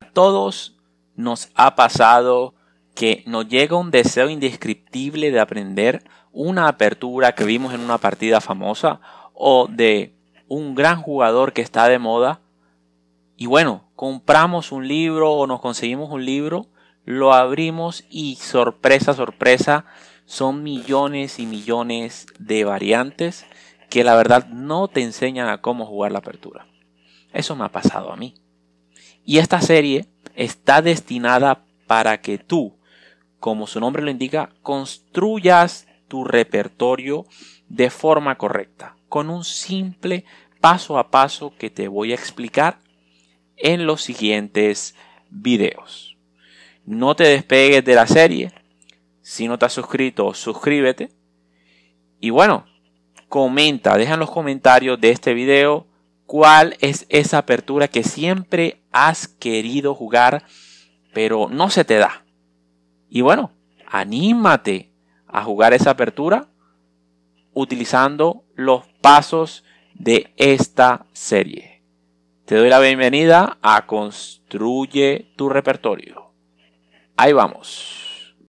A todos nos ha pasado que nos llega un deseo indescriptible de aprender una apertura que vimos en una partida famosa o de un gran jugador que está de moda. Y bueno, compramos un libro o nos conseguimos un libro, lo abrimos y sorpresa, sorpresa, son millones y millones de variantes que la verdad no te enseñan a cómo jugar la apertura. Eso me ha pasado a mí. Y esta serie está destinada para que tú, como su nombre lo indica, construyas tu repertorio de forma correcta, con un simple paso a paso que te voy a explicar en los siguientes videos. No te despegues de la serie. Si no te has suscrito, suscríbete. Y bueno, comenta, deja en los comentarios de este video cuál es esa apertura que siempre has querido jugar, pero no se te da. Y bueno, anímate a jugar esa apertura utilizando los pasos de esta serie. Te doy la bienvenida a Construye tu repertorio. Ahí vamos.